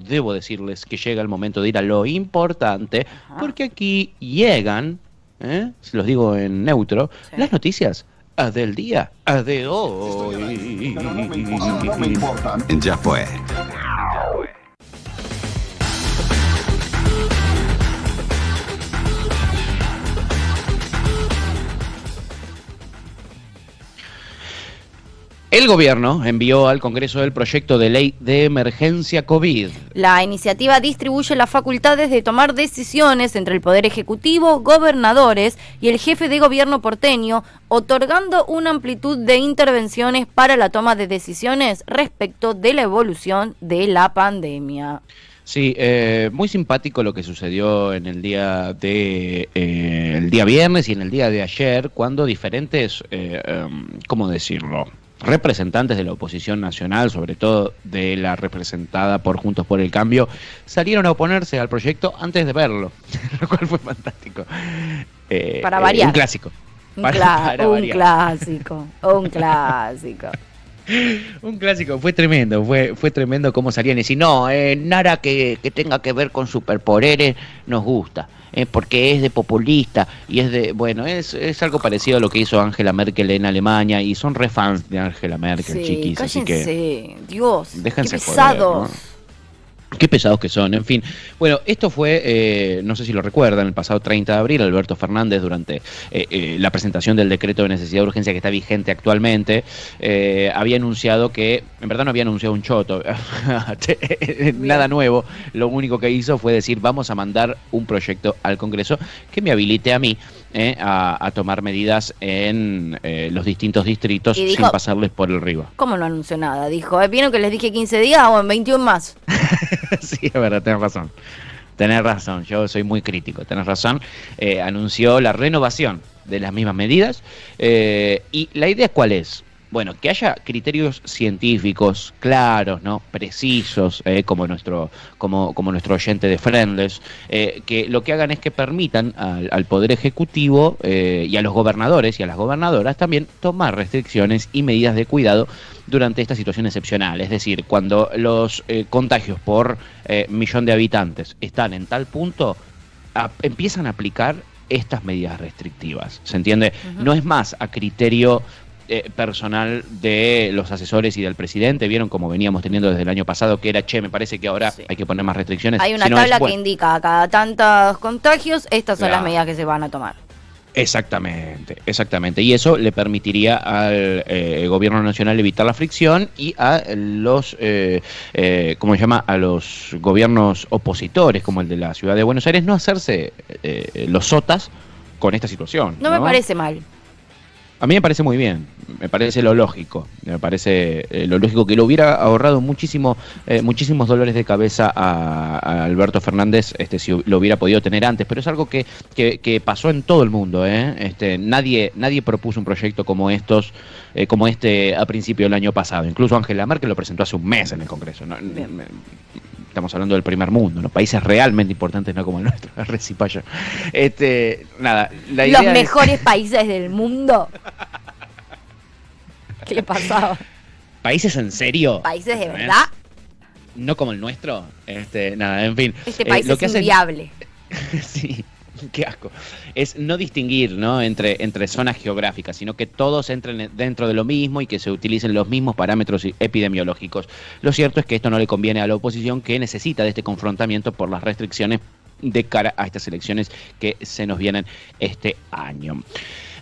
debo decirles que llega el momento de ir a lo importante, porque aquí llegan, ¿eh? se los digo en neutro, las noticias ah, del día, ah, de hoy. ya fue. El gobierno envió al Congreso el proyecto de ley de emergencia COVID. La iniciativa distribuye las facultades de tomar decisiones entre el Poder Ejecutivo, gobernadores y el jefe de gobierno porteño, otorgando una amplitud de intervenciones para la toma de decisiones respecto de la evolución de la pandemia. Sí, eh, muy simpático lo que sucedió en el día de eh, el día viernes y en el día de ayer, cuando diferentes, eh, em, ¿cómo decirlo? representantes de la oposición nacional, sobre todo de la representada por Juntos por el Cambio, salieron a oponerse al proyecto antes de verlo, lo cual fue fantástico. Eh, para eh, variar. un clásico. un clásico, un clásico. Un clásico, fue tremendo, fue, fue tremendo cómo salían. Y si no, eh, nada que, tenga que ver con superpoderes nos gusta, eh, porque es de populista y es de, bueno, es, es algo parecido a lo que hizo Angela Merkel en Alemania y son refans de Angela Merkel, chiquis. así que, Dios, déjense Qué pesados que son, en fin. Bueno, esto fue, eh, no sé si lo recuerdan, el pasado 30 de abril, Alberto Fernández, durante eh, eh, la presentación del decreto de necesidad de urgencia que está vigente actualmente, había anunciado que, en verdad no había anunciado un choto, nada nuevo, lo único que hizo fue decir, vamos a mandar un proyecto al Congreso que me habilite a mí eh, a, tomar medidas en eh, los distintos distritos sin pasarles por el río. ¿Cómo no anunció nada? Dijo, eh, vino que les dije 15 días o en 21 más? sí, es verdad, tenés razón. Tenés razón, yo soy muy crítico, tenés razón. anunció la renovación de las mismas medidas. ¿Y la idea cuál es? Bueno, que haya criterios científicos claros, ¿no? precisos, eh, como, nuestro, como, como nuestro oyente de Friendless, eh, que lo que hagan es que permitan al, Poder Ejecutivo eh, y a los gobernadores y a las gobernadoras también tomar restricciones y medidas de cuidado durante esta situación excepcional. Es decir, cuando los contagios por millón de habitantes están en tal punto, empiezan a aplicar estas medidas restrictivas. ¿Se entiende? No es más a criterio eh, personal de los asesores y del presidente. Vieron como veníamos teniendo desde el año pasado, que era, che, me parece que ahora hay que poner más restricciones. Hay una tabla que indica cada tantos contagios, estas son las medidas que se van a tomar. Exactamente, exactamente. Y eso le permitiría al eh, gobierno nacional evitar la fricción y a los, eh, eh, ¿cómo se llama? A los gobiernos opositores, como el de la ciudad de Buenos Aires, no hacerse los sotas con esta situación. ¿no? me parece mal. A mí me parece muy bien, me parece lo lógico, me parece eh, lo lógico que lo hubiera ahorrado muchísimo, eh, muchísimos dolores de cabeza a, Alberto Fernández este, si lo hubiera podido tener antes, pero es algo que, que, pasó en todo el mundo. ¿eh? Este, nadie, nadie propuso un proyecto como estos, como este a principio del año pasado. Incluso Ángela Merkel lo presentó hace un mes en el Congreso estamos hablando del primer mundo, los países realmente importantes, no como el nuestro, recipayo. Este, nada, Los mejores países del mundo. ¿Qué le pasaba? ¿Países en serio? ¿Países de ¿Eh? verdad? No como el nuestro. Este, nada, en fin. Este eh, país es que inviable. sí. qué asco. Es no distinguir ¿no? Entre, entre zonas geográficas, sino que todos entren dentro de lo mismo y que se utilicen los mismos parámetros e- epidemiológicos. Lo cierto es que esto no le conviene a la oposición que necesita de este confrontamiento por las restricciones de cara a estas elecciones que se nos vienen este año.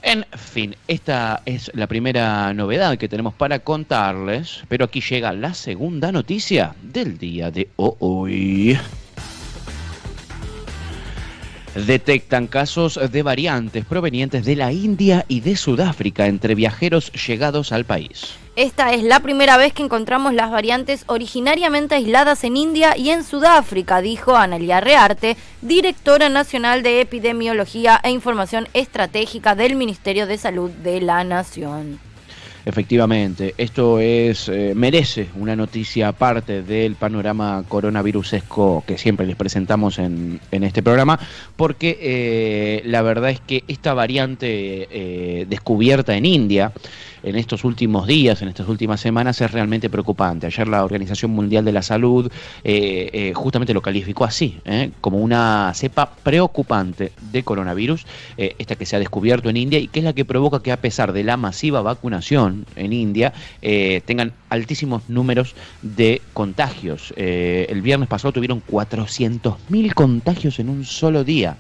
En fin, esta es la primera novedad que tenemos para contarles, pero aquí llega la segunda noticia del día de hoy. Detectan casos de variantes provenientes de la India y de Sudáfrica entre viajeros llegados al país. Esta es la primera vez que encontramos las variantes originariamente aisladas en India y en Sudáfrica, dijo Analia Rearte, directora nacional de Epidemiología e Información Estratégica del Ministerio de Salud de la Nación. Efectivamente, esto es eh, merece una noticia aparte del panorama coronavirusesco que siempre les presentamos en, en este programa, porque eh, la verdad es que esta variante eh, descubierta en India en estos últimos días, en estas últimas semanas, es realmente preocupante. Ayer la Organización Mundial de la Salud eh, eh, justamente lo calificó así, eh, como una cepa preocupante de coronavirus, esta que se ha descubierto en India y que es la que provoca que a pesar de la masiva vacunación en India, tengan altísimos números de contagios. el viernes pasado tuvieron 400.000 contagios en un solo día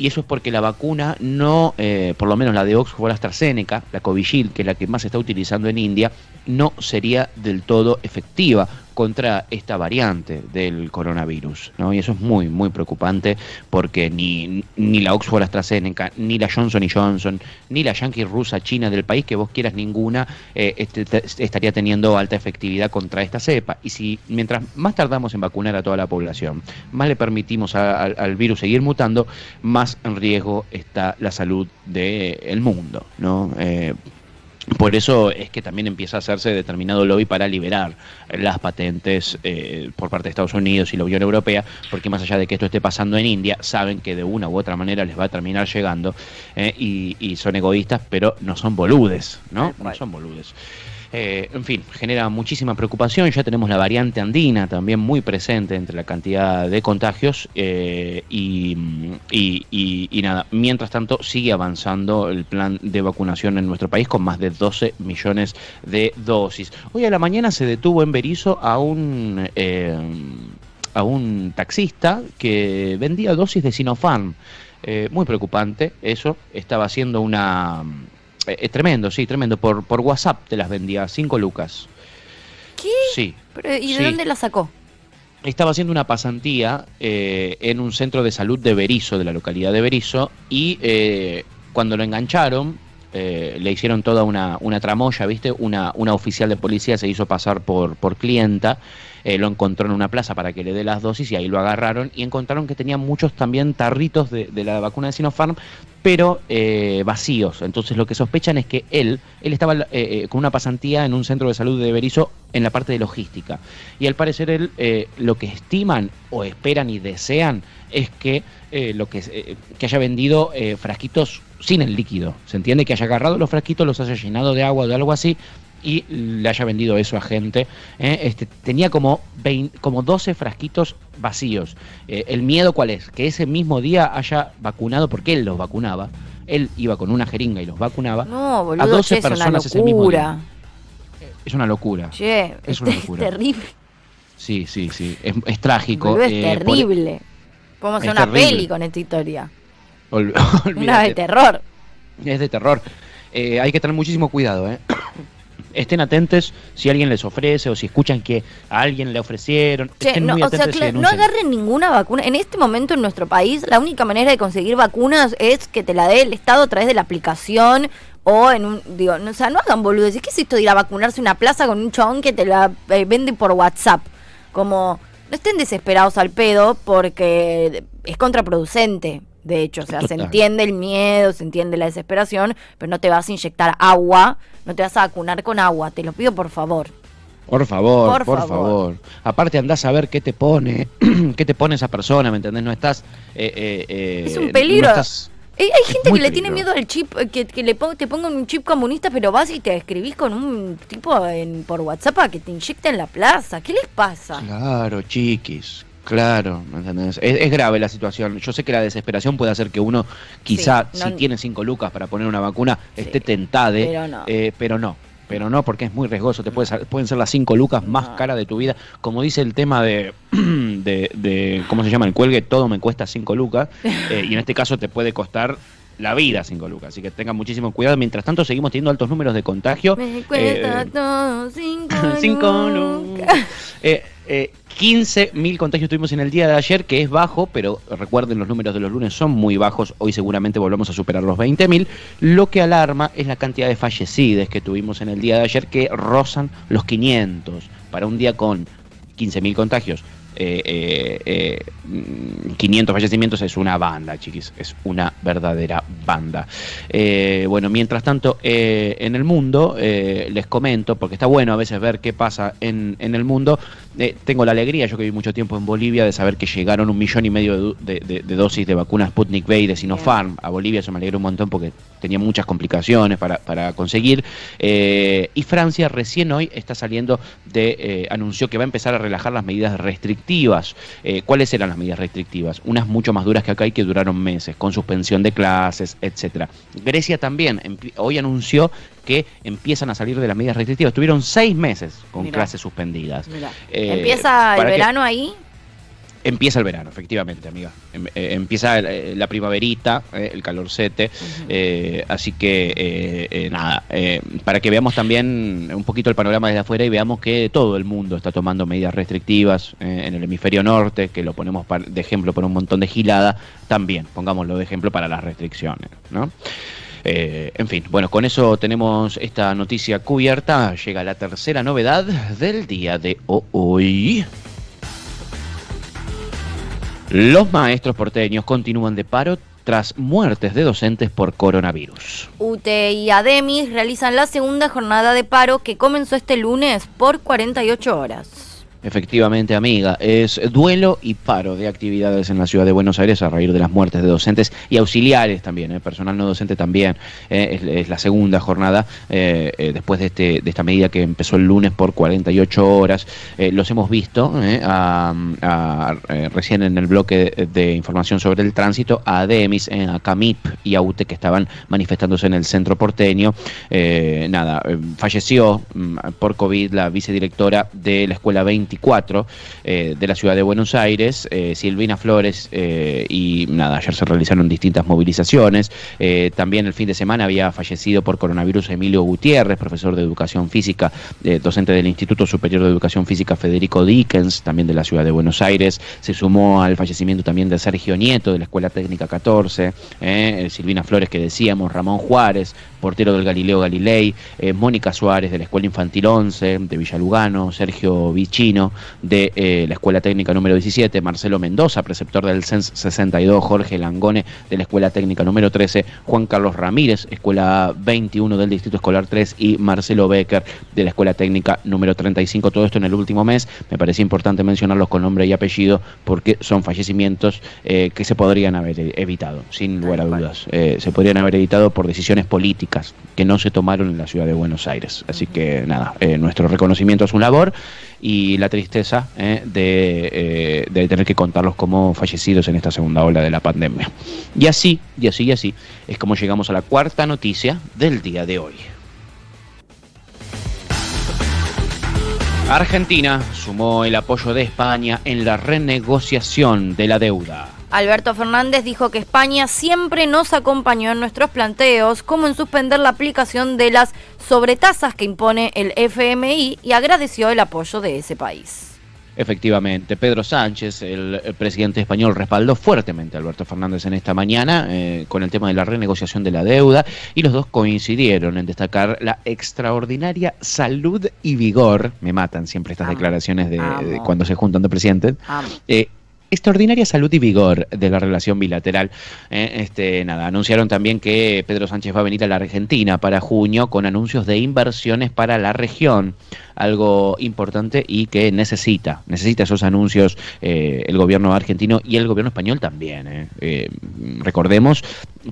y eso es porque la vacuna no, eh, por lo menos la de Oxford la AstraZeneca, la Covishield, que es la que más se está utilizando en India, no sería del todo efectiva contra esta variante del coronavirus. ¿no? Y eso es muy, muy preocupante porque ni, ni la Oxford AstraZeneca, ni la Johnson y Johnson, ni la Yankee rusa china del país que vos quieras ninguna, eh, este, estaría teniendo alta efectividad contra esta cepa. Y si mientras más tardamos en vacunar a toda la población, más le permitimos al virus seguir mutando, más en riesgo está la salud del mundo. ¿no? Eh, por eso es que también empieza a hacerse determinado lobby para liberar las patentes eh, por parte de Estados Unidos y la Unión Europea, porque más allá de que esto esté pasando en India, saben que de una u otra manera les va a terminar llegando eh, y, y, son egoístas, pero no son boludes, ¿no? No son boludes. Eh, en fin, genera muchísima preocupación. Ya tenemos la variante andina también muy presente entre la cantidad de contagios eh, y, nada, mientras tanto sigue avanzando el plan de vacunación en nuestro país con más de 12 millones de dosis. Hoy a la mañana se detuvo en Berizo a un... Eh, a un taxista que vendía dosis de Sinopharm. muy preocupante eso. Estaba haciendo una, eh, es tremendo, sí, tremendo. Por, por WhatsApp te las vendía, cinco lucas. ¿Qué? Sí. Pero, ¿Y de dónde la sacó? Estaba haciendo una pasantía eh, en un centro de salud de Berizo, de la localidad de Berizo, y eh, cuando lo engancharon, le hicieron toda una, una tramoya, ¿viste? Una, una oficial de policía se hizo pasar por, por clienta eh, lo encontró en una plaza para que le dé las dosis y ahí lo agarraron y encontraron que tenía muchos también tarritos de, la vacuna de Sinopharm, pero eh, vacíos. Entonces lo que sospechan es que él, él estaba eh, con una pasantía en un centro de salud de Berizo en la parte de logística. Y al parecer él lo que estiman o esperan y desean es que lo que, que, haya vendido frasquitos sin el líquido. Se entiende que haya agarrado los frasquitos, los haya llenado de agua o de algo así y le haya vendido eso a gente. ¿eh? Este, tenía como, como 12 frasquitos vacíos. Eh, el miedo cuál es? Que ese mismo día haya vacunado, porque él los vacunaba, él iba con una jeringa y los vacunaba, no, boludo, a 12 personas eh, es una locura. Es una locura. es una terrible. Sí, sí, sí. Es, trágico. es terrible. Como Podemos hacer una peli con esta historia. una de terror. Es de terror. hay que tener muchísimo cuidado, ¿eh? estén atentos si alguien les ofrece o si escuchan que a alguien le ofrecieron. no, agarren ninguna vacuna. En este momento en nuestro país, la única manera de conseguir vacunas es que te la dé el Estado a través de la aplicación o en un, digo, no, o sea, no hagan boludeces. ¿Qué es esto de ir a vacunarse en una plaza con un chabón que te la eh, vende por WhatsApp? Como, no estén desesperados al pedo porque es contraproducente. De hecho, o sea, se entiende el miedo, se entiende la desesperación, pero no te vas a inyectar agua, no te vas a vacunar con agua, te lo pido por favor. Por favor, por, favor. Aparte andás a ver qué te pone, qué te pone esa persona, ¿me entendés? No estás... Eh, eh, eh es un peligro. hay, gente que le tiene miedo al chip, eh, que, que le ponga, te pongo un chip comunista, pero vas y te escribís con un tipo en, por WhatsApp a que te inyecta en la plaza. ¿Qué les pasa? Claro, chiquis. Claro, Es, grave la situación. Yo sé que la desesperación puede hacer que uno, quizá, si tiene cinco lucas para poner una vacuna, esté tentado, eh, pero no. pero no. porque es muy riesgoso. Te pueden ser las cinco lucas más caras de tu vida. Como dice el tema de, ¿cómo se llama? El cuelgue, todo me cuesta cinco lucas. Eh, y en este caso te puede costar la vida cinco lucas. Así que tengan muchísimo cuidado. Mientras tanto, seguimos teniendo altos números de contagio. Me cuesta eh, todo cinco, lucas. lucas. 15.000 eh, contagios tuvimos en el día de ayer, que es bajo, pero recuerden, los números de los lunes son muy bajos. Hoy seguramente volvemos a superar los 20.000. Lo que alarma es la cantidad de fallecidos que tuvimos en el día de ayer, que rozan los 500. Para un día con 15.000 contagios, 500 eh, eh, eh, mm, fallecimientos es una banda, chiquis, es una verdadera banda. bueno, mientras tanto, en el mundo, les comento, porque está bueno a veces ver qué pasa en, el mundo, tengo la alegría, yo que viví mucho tiempo en Bolivia, de saber que llegaron un millón y medio de, dosis de vacunas Sputnik V de Sinopharm a Bolivia, eso me alegró un montón porque tenía muchas complicaciones para, conseguir. y Francia recién hoy está saliendo de, anunció que va a empezar a relajar las medidas restrictivas restrictivas. Eh, ¿Cuáles eran las medidas restrictivas? Unas mucho más duras que acá y que duraron meses, con suspensión de clases, etcétera. Grecia también hoy anunció que empiezan a salir de las medidas restrictivas. Tuvieron seis meses con clases suspendidas. Eh, ¿Empieza el verano ahí? Empieza el verano, efectivamente, amiga. Em, eh, empieza eh, la primaverita, eh, el calorcete. así que, nada, para que veamos también un poquito el panorama desde afuera y veamos que todo el mundo está tomando medidas restrictivas en el hemisferio norte, que lo ponemos de ejemplo por un montón de gilada, también pongámoslo de ejemplo para las restricciones, ¿no? en fin, bueno, con eso tenemos esta noticia cubierta. Llega la tercera novedad del día de hoy. Los maestros porteños continúan de paro tras muertes de docentes por coronavirus. UTE y ADEMIS realizan la segunda jornada de paro que comenzó este lunes por 48 horas. Efectivamente, amiga, es duelo y paro de actividades en la ciudad de Buenos Aires a raíz de las muertes de docentes y auxiliares también, ¿eh? personal no docente también. ¿eh? es, la segunda jornada eh, eh, después de, este, de esta medida que empezó el lunes por 48 horas. los hemos visto recién en el bloque de, información sobre el tránsito a Demis, a CAMIP y a UTE que estaban manifestándose en el centro porteño. nada, falleció mm, por COVID la vicedirectora de la Escuela 20 eh, de la ciudad de Buenos Aires. Eh, Silvina Flores eh, y nada, ayer se realizaron distintas movilizaciones. también el fin de semana había fallecido por coronavirus Emilio Gutiérrez, profesor de educación física, docente del Instituto Superior de Educación Física Federico Dickens, también de la ciudad de Buenos Aires. Se sumó al fallecimiento también de Sergio Nieto de la Escuela Técnica 14, Silvina Flores que decíamos, Ramón Juárez, portero del Galileo Galilei, Mónica Suárez de la Escuela Infantil 11 de Villalugano, Sergio Vicino de eh, la Escuela Técnica número 17, Marcelo Mendoza, preceptor del CENS e 62, Jorge Langone de la Escuela Técnica número 13, Juan Carlos Ramírez, Escuela 21 del Distrito Escolar 3 y Marcelo Becker de la Escuela Técnica número 35. Todo esto en el último mes. Me parece importante mencionarlos con nombre y apellido porque son fallecimientos eh, que se podrían haber eh, evitado, sin lugar a dudas. se podrían haber evitado por decisiones políticas que no se tomaron en la ciudad de Buenos Aires. Así que nada, nuestro reconocimiento a su labor y la tristeza eh, de, eh, de, tener que contarlos como fallecidos en esta segunda ola de la pandemia. Y así, y así, y así es como llegamos a la cuarta noticia del día de hoy. Argentina sumó el apoyo de España en la renegociación de la deuda. Alberto Fernández dijo que España siempre nos acompañó en nuestros planteos, como en suspender la aplicación de las sobretasas que impone el FMI y agradeció el apoyo de ese país. Efectivamente, Pedro Sánchez, el, presidente español, respaldó fuertemente a Alberto Fernández en esta mañana eh, con el tema de la renegociación de la deuda y los dos coincidieron en destacar la extraordinaria salud y vigor, me matan siempre estas declaraciones de, cuando se juntan de presidente extraordinaria salud y vigor de la relación bilateral. Eh, este, nada, anunciaron también que Pedro Sánchez va a venir a la Argentina para junio con anuncios de inversiones para la región, algo importante y que necesita, necesita esos anuncios eh, el gobierno argentino y el gobierno español también. Eh. recordemos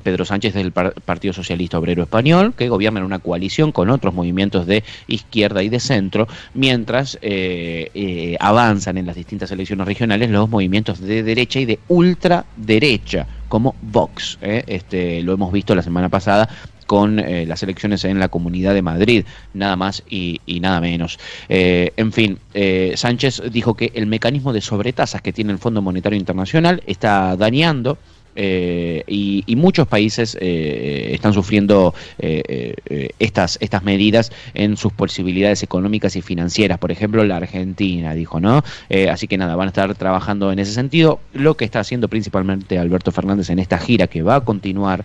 Pedro Sánchez del Partido Socialista Obrero Español, que gobierna en una coalición con otros movimientos de izquierda y de centro, mientras eh, eh, avanzan en las distintas elecciones regionales los movimientos de derecha y de ultraderecha, como Vox. Eh. Este, lo hemos visto la semana pasada con las elecciones en la Comunidad de Madrid, nada más y, nada menos. en fin, Sánchez dijo que el mecanismo de sobretasas que tiene el Fondo Monetario Internacional está dañando eh, y, muchos países eh, eh, están sufriendo estas, estas medidas en sus posibilidades económicas y financieras. Por ejemplo, la Argentina dijo, ¿no? así que nada, van a estar trabajando en ese sentido. Lo que está haciendo principalmente Alberto Fernández en esta gira que va a continuar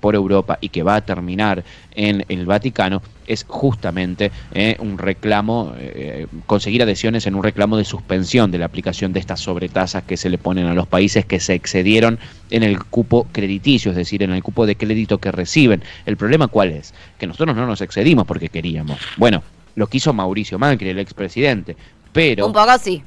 por Europa y que va a terminar en el Vaticano es justamente eh, un reclamo, eh, conseguir adhesiones en un reclamo de suspensión de la aplicación de estas sobretasas que se le ponen a los países que se excedieron en el cupo crediticio, es decir, en el cupo de crédito que reciben. El problema cuál es? Que nosotros no nos excedimos porque queríamos. Bueno, lo quiso Mauricio Macri, el expresidente, pero... Un poco sí.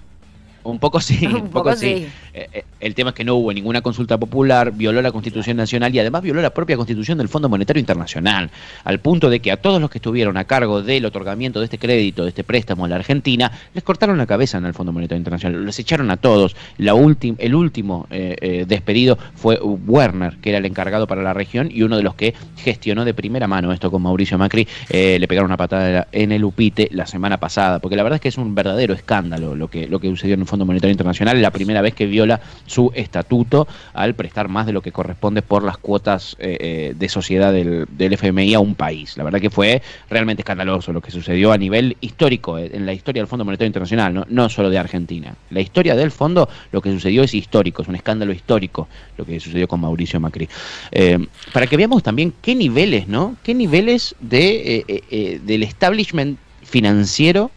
Un poco sí, un poco, sí. Eh, eh, el tema es que no hubo ninguna consulta popular, violó la Constitución Nacional y además violó la propia Constitución del Fondo Monetario Internacional, al punto de que a todos los que estuvieron a cargo del otorgamiento de este crédito, de este préstamo a la Argentina, les cortaron la cabeza en el Fondo Monetario Internacional, los echaron a todos. La el último eh, despedido fue Werner, que era el encargado para la región y uno de los que gestionó de primera mano esto con Mauricio Macri, le pegaron una patada en el upite la semana pasada, porque la verdad es que es un verdadero escándalo lo que lo que sucedió en el Fondo Monetario Internacional, la primera vez que vio su estatuto al prestar más de lo que corresponde por las cuotas eh, eh, de sociedad del, FMI a un país. La verdad que fue realmente escandaloso lo que sucedió a nivel histórico, eh, en la historia del Fondo Monetario Internacional, no, solo de Argentina. La historia del fondo, lo que sucedió es histórico, es un escándalo histórico lo que sucedió con Mauricio Macri. para que veamos también qué niveles, ¿no? ¿Qué niveles de, del establishment financiero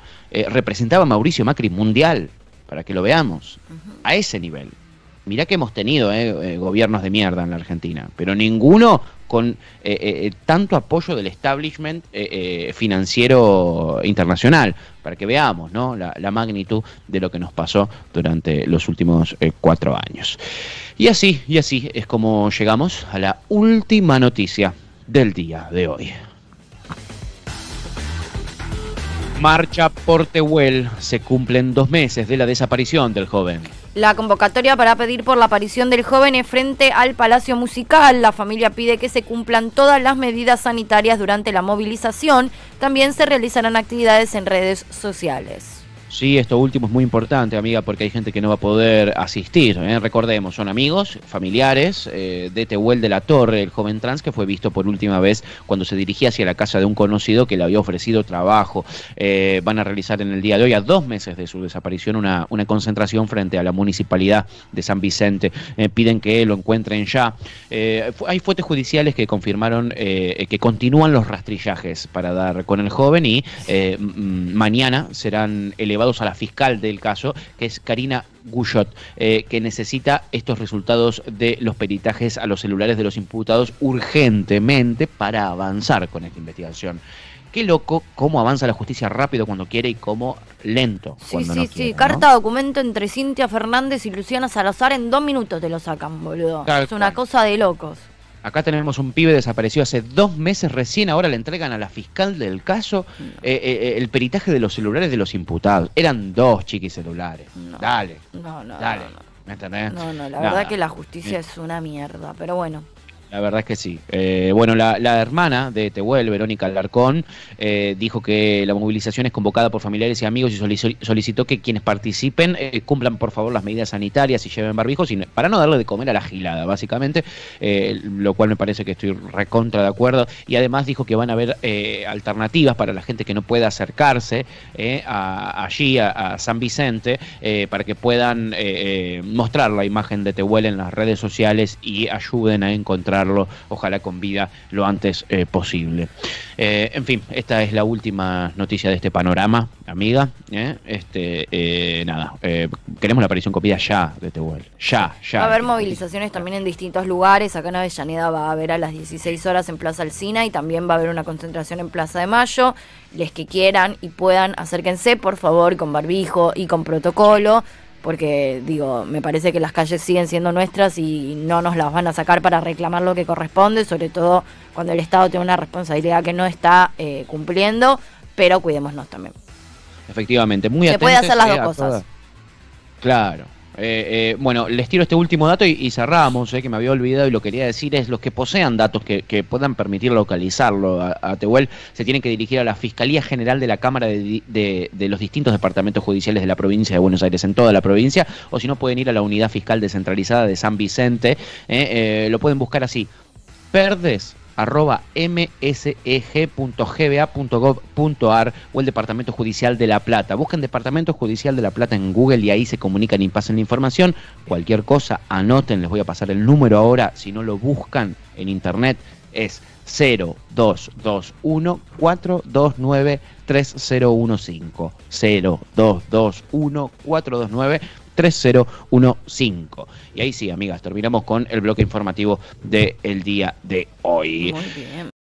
representaba Mauricio Macri mundial? para que lo veamos, a ese nivel. Mirá que hemos tenido eh, eh, gobiernos de mierda en la Argentina, pero ninguno con eh, tanto apoyo del establishment financiero internacional, para que veamos ¿no? La, la, magnitud de lo que nos pasó durante los últimos cuatro años. Y así, y así es como llegamos a la última noticia del día de hoy. Marcha por Tehuel. Se cumplen dos meses de la desaparición del joven. La convocatoria para pedir por la aparición del joven es frente al Palacio Musical. La familia pide que se cumplan todas las medidas sanitarias durante la movilización. También se realizarán actividades en redes sociales. Sí, esto último es muy importante, amiga, porque hay gente que no va a poder asistir. ¿eh? Recordemos, son amigos, familiares eh, de Tehuel de la Torre, el joven trans que fue visto por última vez cuando se dirigía hacia la casa de un conocido que le había ofrecido trabajo. Eh, van a realizar en el día de hoy, a dos meses de su desaparición, una concentración frente a la municipalidad de San Vicente. piden que lo encuentren ya. hay fuentes judiciales que confirmaron que continúan los rastrillajes para dar con el joven y mañana serán elevados a la fiscal del caso, que es Karina Guyot, eh, que necesita estos resultados de los peritajes a los celulares de los imputados urgentemente para avanzar con esta investigación. Qué loco cómo avanza la justicia rápido cuando quiere y cómo lento sí, sí, Sí, carta documento entre Cintia Fernández y Luciana Salazar en dos minutos te lo sacan, boludo. es una cosa de locos. Acá tenemos un pibe desaparecido hace dos meses, recién ahora le entregan a la fiscal del caso eh, eh, eh, el peritaje de los celulares de los imputados. Eran dos chiquis celulares. Dale. No, no. Dale. No, no, la verdad que la justicia es una mierda, pero bueno. La verdad es que sí. Eh, bueno, la, hermana de Tehuel, Verónica Alarcón, eh, dijo que la movilización es convocada por familiares y amigos y solicitó que quienes participen eh, cumplan por favor las medidas sanitarias y lleven barbijos para no darle de comer a la gilada, básicamente, lo cual me parece que estoy recontra de acuerdo. Y además dijo que van a haber alternativas para la gente que no pueda acercarse allí, a, a, San Vicente, para que puedan mostrar la imagen de Tehuel en las redes sociales y ayuden a encontrar ojalá con vida lo antes eh, posible. Eh, en fin, esta es la última noticia de este panorama, amiga. ¿eh? Este, nada, queremos la aparición con ya de Tehuel. Este ya, ya. Va a haber movilizaciones también en distintos lugares. Acá en Avellaneda va a haber a las 16 horas en Plaza Alcina y también va a haber una concentración en Plaza de Mayo. Les que quieran y puedan, acérquense, por favor, con barbijo y con protocolo porque digo, me parece que las calles siguen siendo nuestras y no nos las van a sacar para reclamar lo que corresponde, sobre todo cuando el Estado tiene una responsabilidad que no está eh, cumpliendo, pero cuidémonos también. Efectivamente, muy Se puede hacer las eh, dos cosas. Claro, eh, eh, bueno, les tiro este último dato y, cerramos, eh, que me había olvidado y lo quería decir, es los que posean datos que, puedan permitir localizarlo a, Tehuel, se tienen que dirigir a la Fiscalía General de la Cámara de, los distintos departamentos judiciales de la provincia de Buenos Aires, en toda la provincia, o si no pueden ir a la Unidad Fiscal Descentralizada de San Vicente, lo pueden buscar así, ¿Perdes? arroba mseg.gba.gov.ar o el Departamento Judicial de La Plata. Busquen Departamento Judicial de La Plata en Google y ahí se comunican y pasen la información. Cualquier cosa, anoten, les voy a pasar el número ahora, si no lo buscan en internet, es 0221 429 3015 0221 429 3015. Y ahí sí, amigas, terminamos con el bloque informativo del día de hoy. Muy bien.